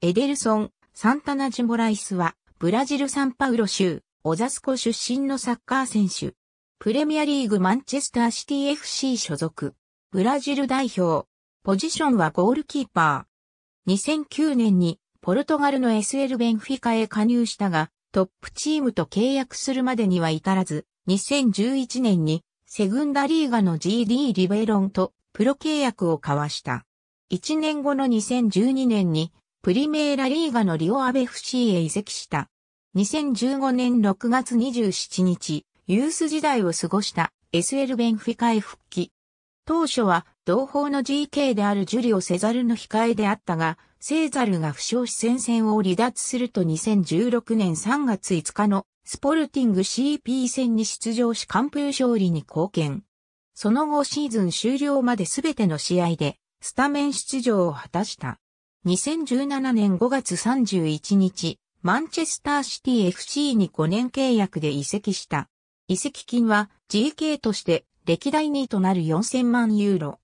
エデルソン・サンタナジモライスは、ブラジル・サンパウロ州、オザスコ出身のサッカー選手。プレミアリーグマンチェスターシティ FC 所属。ブラジル代表。ポジションはゴールキーパー。2009年にポルトガルの SL ベンフィカへ加入したが、トップチームと契約するまでには至らず、2011年にセグンダリーガの GD リベロンとプロ契約を交わした。1年後の2012年にプリメーラリーガのリオアベ FC へ移籍した。2015年6月27日、ユース時代を過ごした SL ベンフィカへ復帰。当初は同胞の GK であるジュリオ・セザルの控えであったが、セザルが負傷し戦線を離脱すると2016年3月5日のスポルティング CP 戦に出場し完封勝利に貢献。その後シーズン終了まで全ての試合でスタメン出場を果たした。2017年5月31日、マンチェスターシティ FC に5年契約で移籍した。移籍金は GK として歴代2位となる4000万ユーロ。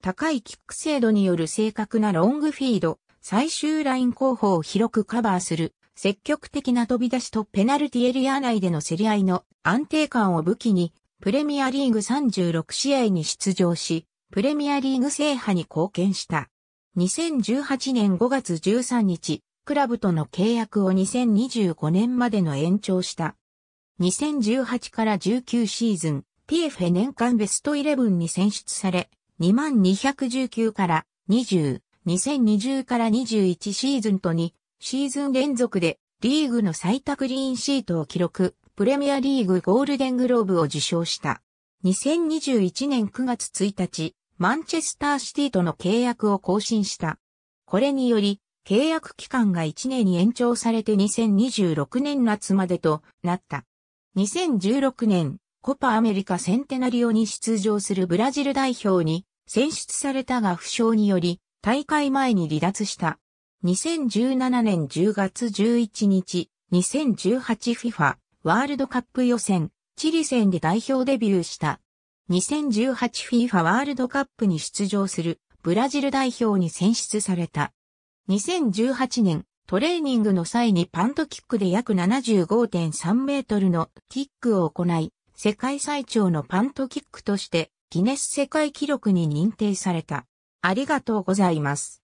高いキック精度による正確なロングフィード、最終ライン候補を広くカバーする、積極的な飛び出しとペナルティエリア内での競り合いの安定感を武器に、プレミアリーグ36試合に出場し、プレミアリーグ制覇に貢献した。2018年5月13日、クラブとの契約を2025年までの延長した。2018から19シーズン、p f ェ年間ベスト11に選出され、2219から20、2020から21シーズンと2シーズン連続でリーグの最多クリーンシートを記録、プレミアリーグゴールデングローブを受賞した。2021年9月1日、マンチェスターシティとの契約を更新した。これにより、契約期間が1年に延長されて2026年夏までとなった。2016年、コパアメリカセンテナリオに出場するブラジル代表に選出されたが負傷により大会前に離脱した。2017年10月11日、2018FIFA ワールドカップ予選、チリ戦で代表デビューした 2018FIFA ワールドカップに出場するブラジル代表に選出された。2018年、トレーニングの際にパントキックで約75.3メートルのキックを行い、世界最長のパントキックとしてギネス世界記録に認定された。ありがとうございます。